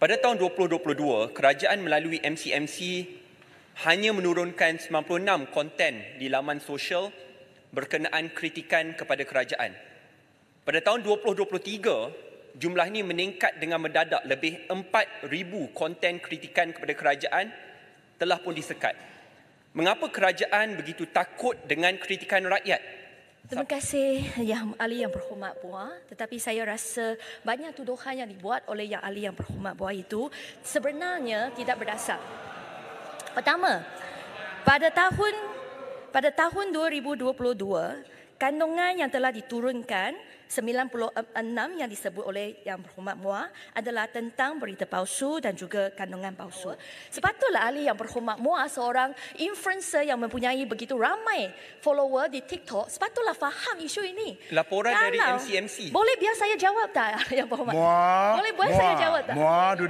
Pada tahun 2022, kerajaan melalui MCMC hanya menurunkan 96 konten di laman sosial berkenaan kritikan kepada kerajaan. Pada tahun 2023, jumlah ini meningkat dengan mendadak lebih 4,000 konten kritikan kepada kerajaan telah pun disekat. Mengapa kerajaan begitu takut dengan kritikan rakyat? Terima kasih Yang Ali Yang Berhormat Buah. Tetapi saya rasa banyak tuduhan yang dibuat oleh Yang Ali Yang Berhormat Buah itu sebenarnya tidak berdasar. Pertama, pada tahun pada tahun 2022, kandungan yang telah diturunkan 96 yang disebut oleh yang berhormat Mua adalah tentang berita palsu dan juga kandungan palsu. Sepatutlah ahli yang berhormat Mua seorang influencer yang mempunyai begitu ramai follower di TikTok sepatutlah faham isu ini. Laporan Kalau, dari MCMC. Boleh biar saya jawab tak yang berhormat? Mua, boleh buat saya jawab tak? Mua, duduk.